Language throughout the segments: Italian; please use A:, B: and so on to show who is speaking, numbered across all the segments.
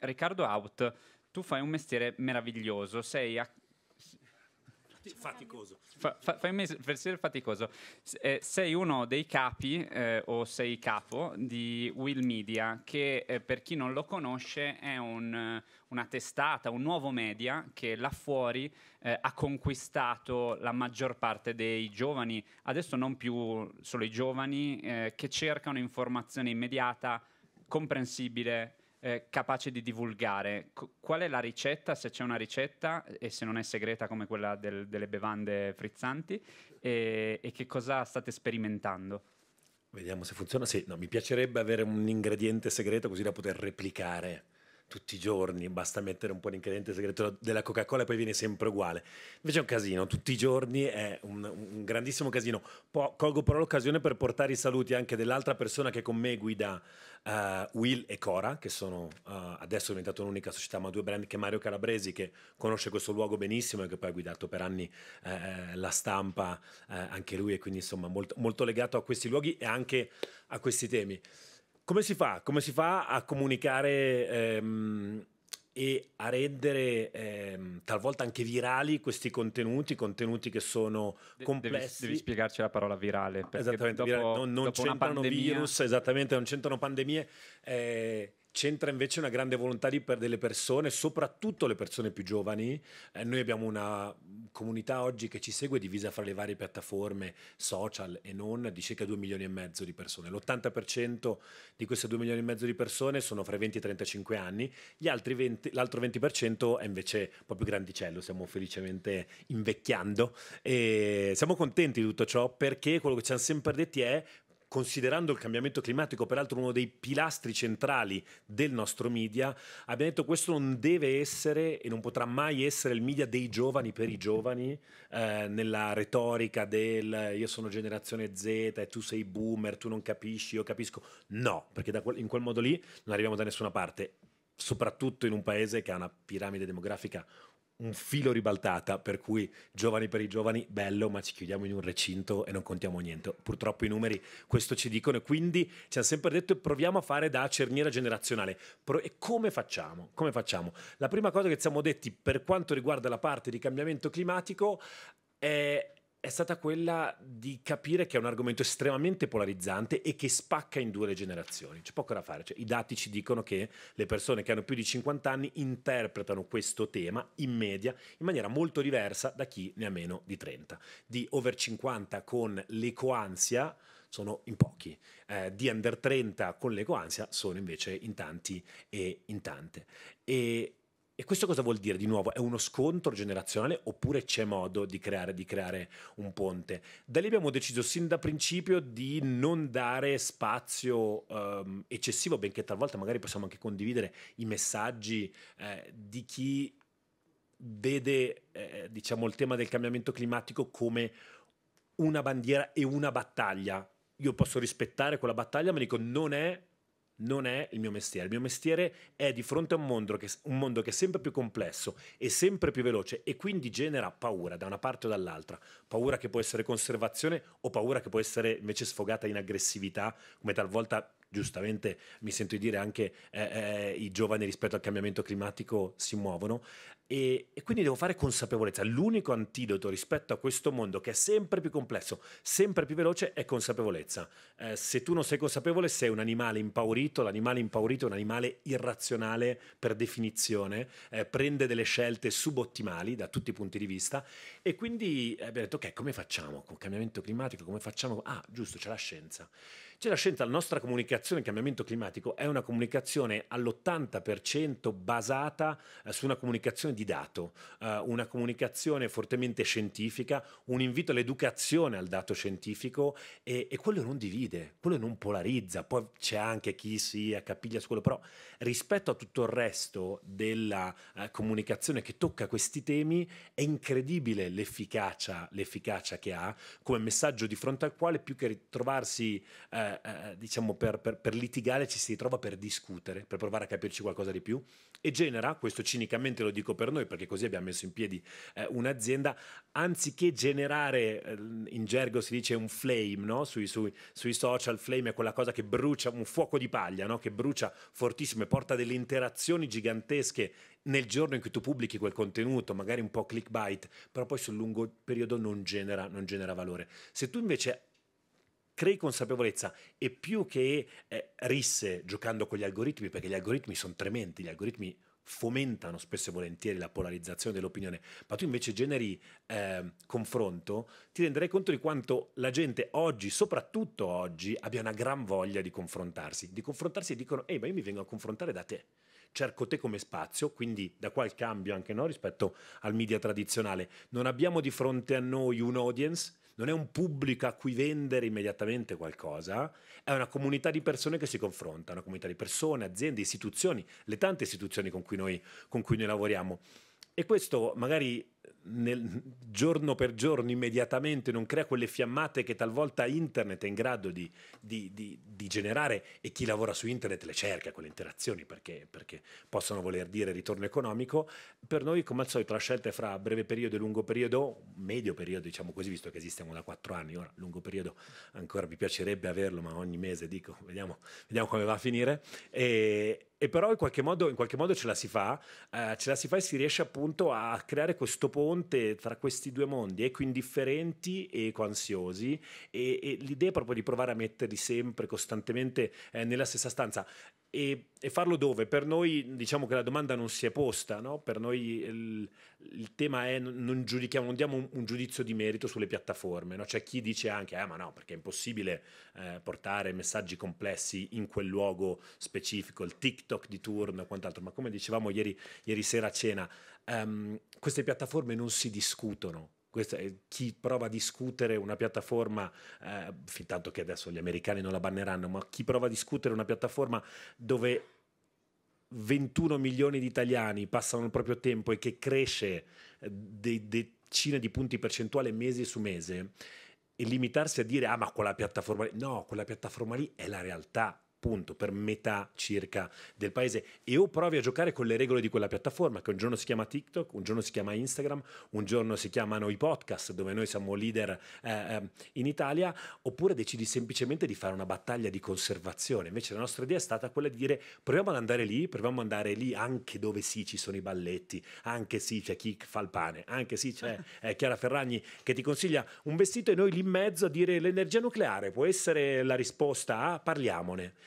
A: Riccardo Out, tu fai un mestiere meraviglioso, sei a... Faticoso. Fa, fa, fai un mestiere faticoso. Eh, sei uno dei capi eh, o sei capo di Will Media, che eh, per chi non lo conosce è un, eh, una testata, un nuovo media che là fuori eh, ha conquistato la maggior parte dei giovani, adesso non più solo i giovani, che cercano informazione immediata, comprensibile eh, capace di divulgare. C- qual è la ricetta, se c'è una ricetta e se non è segreta come quella del, delle bevande frizzanti e, e, che cosa state sperimentando? Vediamo se funziona. Sì, no, mi piacerebbe avere un ingrediente segreto così da poter replicare tutti i giorni, basta mettere un po' l'ingrediente segreto della Coca-Cola e poi viene sempre uguale. Invece è un casino, tutti i giorni è un, un grandissimo casino. Po- colgo però l'occasione per portare i saluti anche dell'altra persona che con me guida uh, Will e Cora, che sono uh, adesso è diventata un'unica società, ma due brand che Mario Calabresi, che conosce questo luogo benissimo e che poi ha guidato per anni eh, eh, la stampa eh, anche lui e quindi insomma molto, molto legato a questi luoghi e anche a questi temi. Come si fa? Come si fa a comunicare ehm, e a rendere ehm, talvolta anche virali questi contenuti, contenuti che sono complessi. Devi, devi spiegarci la parola virale. Esattamente, dopo, virale. non, non c'entrano virus, esattamente, non c'entrano pandemie. Eh, c'entra invece una grande volontà di, per delle persone, soprattutto le persone più giovani. Eh, noi abbiamo una comunità oggi che ci segue divisa fra le varie piattaforme social e non di circa 2 milioni e mezzo di persone. L'80% di queste 2 milioni e mezzo di persone sono fra i 20 e i 35 anni, 20, l'altro 20% è invece un po' più grandicello, stiamo felicemente invecchiando e siamo contenti di tutto ciò perché quello che ci hanno sempre detti è considerando il cambiamento climatico peraltro uno dei pilastri centrali del nostro media, abbiamo detto che questo non deve essere e non potrà mai essere il media dei giovani per i giovani, eh, nella retorica del io sono generazione Z e tu sei boomer, tu non capisci, io capisco. No, perché quel, in quel modo lì non arriviamo da nessuna parte soprattutto in un paese che ha una piramide demografica un filo ribaltata, per cui giovani per i giovani, bello, ma ci chiudiamo in un recinto e non contiamo niente. Purtroppo i numeri questo ci dicono e quindi ci hanno sempre detto proviamo a fare da cerniera generazionale. Pro- e come facciamo? come facciamo? La prima cosa che ci siamo detti per quanto riguarda la parte di cambiamento climatico è è stata quella di capire che è un argomento estremamente polarizzante e che spacca in due le generazioni. C'è poco da fare, cioè, i dati ci dicono che le persone che hanno più di 50 anni interpretano questo tema in media in maniera molto diversa da chi ne ha meno di 30. Di over 50 con l'ecoansia sono in pochi, eh, di under 30 con l'ecoansia sono invece in tanti e in tante. E e questo cosa vuol dire? Di nuovo, è uno scontro generazionale oppure c'è modo di creare, di creare un ponte? Da lì abbiamo deciso sin da principio di non dare spazio um, eccessivo, benché talvolta magari possiamo anche condividere i messaggi eh, di chi vede eh, diciamo, il tema del cambiamento climatico come una bandiera e una battaglia. Io posso rispettare quella battaglia, ma dico non è non è il mio mestiere. Il mio mestiere è di fronte a un mondo, che, un mondo, che, è sempre più complesso e sempre più veloce e quindi genera paura da una parte o dall'altra. Paura che può essere conservazione o paura che può essere invece sfogata in aggressività, come talvolta giustamente mi sento di dire anche eh, eh, i giovani rispetto al cambiamento climatico si muovono. E, e, quindi devo fare consapevolezza. L'unico antidoto rispetto a questo mondo che è sempre più complesso, sempre più veloce, è consapevolezza. Eh, se tu non sei consapevole, sei un animale impaurito. L'animale impaurito è un animale irrazionale per definizione, eh, prende delle scelte subottimali da tutti i punti di vista. E quindi eh, abbiamo detto: ok, come facciamo con il cambiamento climatico? Come facciamo? Ah, giusto, c'è la scienza. C'è la scienza, la nostra comunicazione, il cambiamento climatico, è una comunicazione all'80% basata eh, su una comunicazione candidato, eh, una comunicazione fortemente scientifica, un invito all'educazione al dato scientifico e, e quello non divide, quello non polarizza, poi c'è anche chi si accapiglia su quello, però rispetto a tutto il resto della eh, comunicazione che tocca questi temi è incredibile l'efficacia, l'efficacia che ha come messaggio di fronte al quale più che ritrovarsi eh, eh, diciamo per, per, per, litigare ci si ritrova per discutere, per provare a capirci qualcosa di più e genera, questo cinicamente lo dico per per noi, perché così abbiamo messo in piedi eh, un'azienda, anziché generare, eh, in gergo si dice un flame, no? sui, sui, sui, social flame è quella cosa che brucia, un fuoco di paglia, no? che brucia fortissimo e porta delle interazioni gigantesche nel giorno in cui tu pubblichi quel contenuto, magari un po' clickbait, però poi sul lungo periodo non genera, non genera valore. Se tu invece crei consapevolezza e più che eh, risse giocando con gli algoritmi, perché gli algoritmi sono trementi, gli algoritmi fomentano spesso e volentieri la polarizzazione dell'opinione, ma tu invece generi eh, confronto, ti renderai conto di quanto la gente oggi, soprattutto oggi, abbia una gran voglia di confrontarsi, di confrontarsi e dicono, ehi, ma io mi vengo a confrontare da te cerco te come spazio, quindi da qua il cambio anche no, rispetto al media tradizionale. Non abbiamo di fronte a noi un audience, non è un pubblico a cui vendere immediatamente qualcosa, è una comunità di persone che si confronta, una comunità di persone, aziende, istituzioni, le tante istituzioni con cui noi, con cui noi lavoriamo. E questo magari nel, giorno per giorno, immediatamente, non crea quelle fiammate che talvolta internet è in grado di, di, di, di generare e chi lavora su internet le cerca, quelle interazioni, perché, perché, possono voler dire ritorno economico, per noi come al solito la scelta è fra breve periodo e lungo periodo, medio periodo diciamo così, visto che esistiamo da quattro anni, ora lungo periodo ancora vi piacerebbe averlo, ma ogni mese dico, vediamo, vediamo come va a finire. E, e però in qualche, modo, in qualche modo ce la si fa, eh, ce la si fa e si riesce appunto a creare questo ponte tra questi due mondi, eco indifferenti e eco ansiosi e, e l'idea è proprio di provare a metterli sempre, costantemente eh, nella stessa stanza e, e, farlo dove? Per noi diciamo che la domanda non si è posta, no? per noi il, il, tema è non giudichiamo, non diamo un, un giudizio di merito sulle piattaforme, no? c'è chi dice anche ah ma no perché è impossibile eh, portare messaggi complessi in quel luogo specifico, il TikTok di turno e quant'altro, ma come dicevamo ieri, ieri sera a cena, um, queste piattaforme non si discutono, chi prova a discutere una piattaforma, eh, fin tanto che adesso gli americani non la banneranno, ma chi prova a discutere una piattaforma dove 21 milioni di italiani passano il proprio tempo e che cresce eh, de- decine di punti percentuali mese su mese, e limitarsi a dire, ah ma quella piattaforma lì, no, quella piattaforma lì è la realtà, punto per metà circa del paese e o provi a giocare con le regole di quella piattaforma che un giorno si chiama TikTok, un giorno si chiama Instagram, un giorno si chiamano i podcast dove noi siamo leader eh, ehm, in Italia oppure decidi semplicemente di fare una battaglia di conservazione invece la nostra idea è stata quella di dire proviamo ad andare lì, proviamo ad andare lì anche dove sì ci sono i balletti, anche sì c'è chi fa il pane, anche sì c'è eh, Chiara Ferragni che ti consiglia un vestito e noi lì in mezzo a dire l'energia nucleare può essere la risposta a parliamone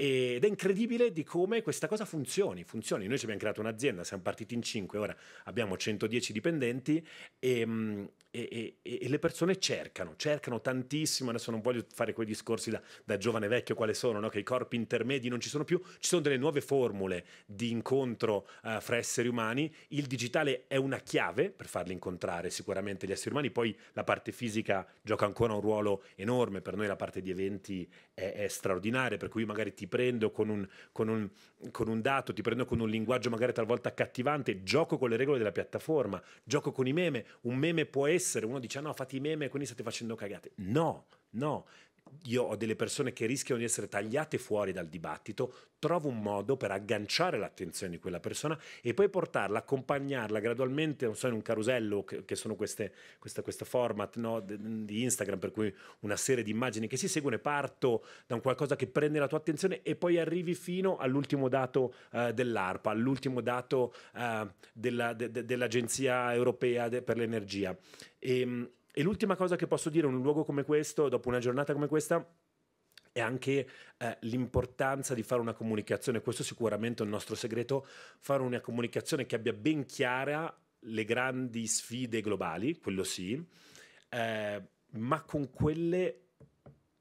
A: Ed è incredibile di come questa cosa funzioni, funzioni. Noi ci abbiamo creato un'azienda, siamo partiti in 5, ora abbiamo 110 dipendenti ehm, e, e, e, e le persone cercano, cercano tantissimo, adesso non voglio fare quei discorsi da, da giovane vecchio quale sono, no? che i corpi intermedi non ci sono più, ci sono delle nuove formule di incontro uh, fra esseri umani, il digitale è una chiave per farli incontrare sicuramente gli esseri umani, poi la parte fisica gioca ancora un ruolo enorme, per noi la parte di eventi è, è straordinaria, per cui magari ti prendo con un, con, un, con un, dato, ti prendo con un linguaggio magari talvolta accattivante, gioco con le regole della piattaforma, gioco con i meme, un meme può essere, uno dice ah, no, fate i meme quindi state facendo cagate. No, no, io ho delle persone che rischiano di essere tagliate fuori dal dibattito, trovo un modo per agganciare l'attenzione di quella persona e poi portarla, accompagnarla gradualmente, non so, in un carusello che, che sono queste, questa, questa format no, di Instagram, per cui una serie di immagini che si seguono e parto da un qualcosa che prende la tua attenzione e poi arrivi fino all'ultimo dato eh, dell'ARPA, all'ultimo dato eh, della, de, de, dell'Agenzia Europea de, per l'Energia. E, ehm, e l'ultima cosa che posso dire in un luogo come questo, dopo una giornata come questa, è anche eh, l'importanza di fare una comunicazione, questo è sicuramente il nostro segreto, fare una comunicazione che abbia ben chiara le grandi sfide globali, quello sì, eh, ma con quelle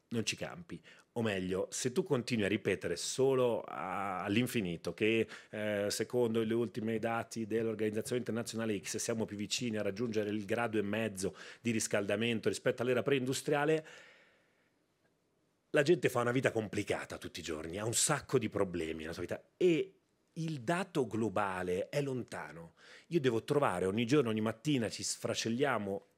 A: non ci campi, o meglio, se tu continui a ripetere solo all'infinito che eh, secondo gli ultimi dati dell'Organizzazione Internazionale X siamo più vicini a raggiungere il grado e mezzo di riscaldamento rispetto all'era preindustriale, la gente fa una vita complicata tutti i giorni, ha un sacco di problemi nella sua vita e il dato globale è lontano. Io devo trovare ogni giorno, ogni mattina ci sfracelliamo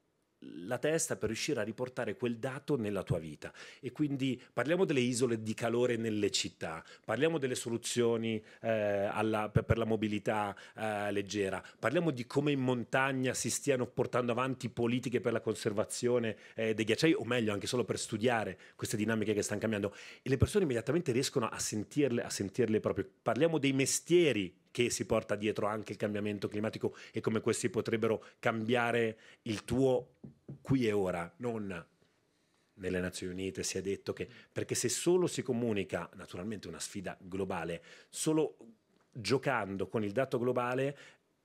A: la testa per riuscire a riportare quel dato nella tua vita. E quindi parliamo delle isole di calore nelle città, parliamo delle soluzioni eh, alla, per, per, la mobilità eh, leggera, parliamo di come in montagna si stiano portando avanti politiche per la conservazione eh, dei ghiacciai, o meglio, anche solo per studiare queste dinamiche che stanno cambiando. E le persone immediatamente riescono a sentirle, a sentirle proprio. Parliamo dei mestieri che si porta dietro anche il cambiamento climatico e come questi potrebbero cambiare il tuo qui e ora, non nelle Nazioni Unite si è detto che perché se solo si comunica, naturalmente una sfida globale, solo giocando con il dato globale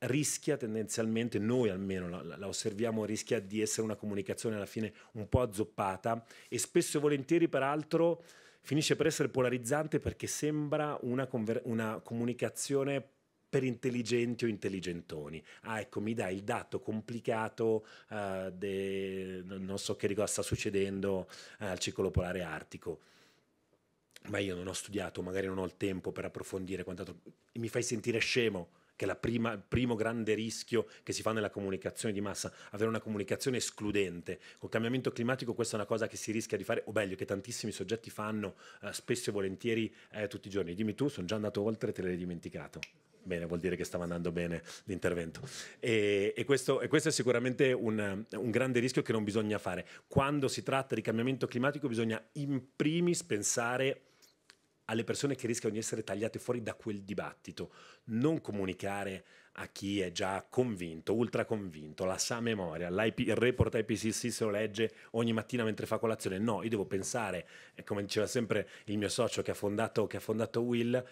A: rischia tendenzialmente, noi almeno la, la, osserviamo, rischia di essere una comunicazione alla fine un po' azzoppata e spesso e volentieri peraltro finisce per essere polarizzante perché sembra una, conver- una comunicazione per intelligenti o intelligentoni. Ah, ecco, mi dai il dato complicato uh, de, non so che cosa sta succedendo uh, al ciclo polare artico. Ma io non ho studiato, magari non ho il tempo per approfondire quant'altro. Mi fai sentire scemo che è prima, il primo grande rischio che si fa nella comunicazione di massa, avere una comunicazione escludente. Col cambiamento climatico questa è una cosa che si rischia di fare, o meglio, che tantissimi soggetti fanno eh, spesso e volentieri eh, tutti i giorni. Dimmi tu, sono già andato oltre, e te l'hai dimenticato bene, vuol dire che stava andando bene l'intervento. E, e, questo, e questo, è sicuramente un, un, grande rischio che non bisogna fare. Quando si tratta di cambiamento climatico bisogna in primis pensare alle persone che rischiano di essere tagliate fuori da quel dibattito, non comunicare a chi è già convinto, ultra convinto, la sa memoria, il report IPCC se lo legge ogni mattina mentre fa colazione, no, io devo pensare, eh, come diceva sempre il mio socio che ha fondato, che ha fondato Will,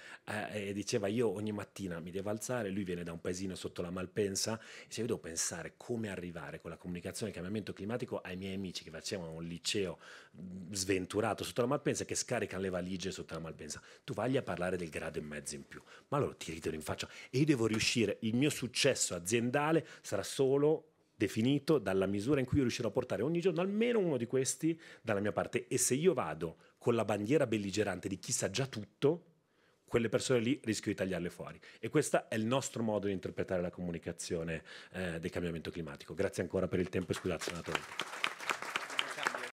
A: eh, diceva io ogni mattina mi devo alzare, lui viene da un paesino sotto la Malpensa, e dice, io devo pensare come arrivare con la comunicazione del cambiamento climatico ai miei amici che facevano un liceo mm, sventurato sotto la Malpensa e che scaricano le valigie sotto la Malpensa, tu vai a parlare del grado e mezzo in più, ma loro ti ridono in faccia e io devo riuscire, il mio successo aziendale sarà solo definito dalla misura in cui io riuscirò a portare ogni giorno almeno uno di questi dalla mia parte. E se io vado con la bandiera belligerante di chi sa già tutto, quelle persone lì rischio di tagliarle fuori. E questo è il nostro modo di interpretare la comunicazione eh, del cambiamento climatico. Grazie ancora per il tempo e scusate, senatore.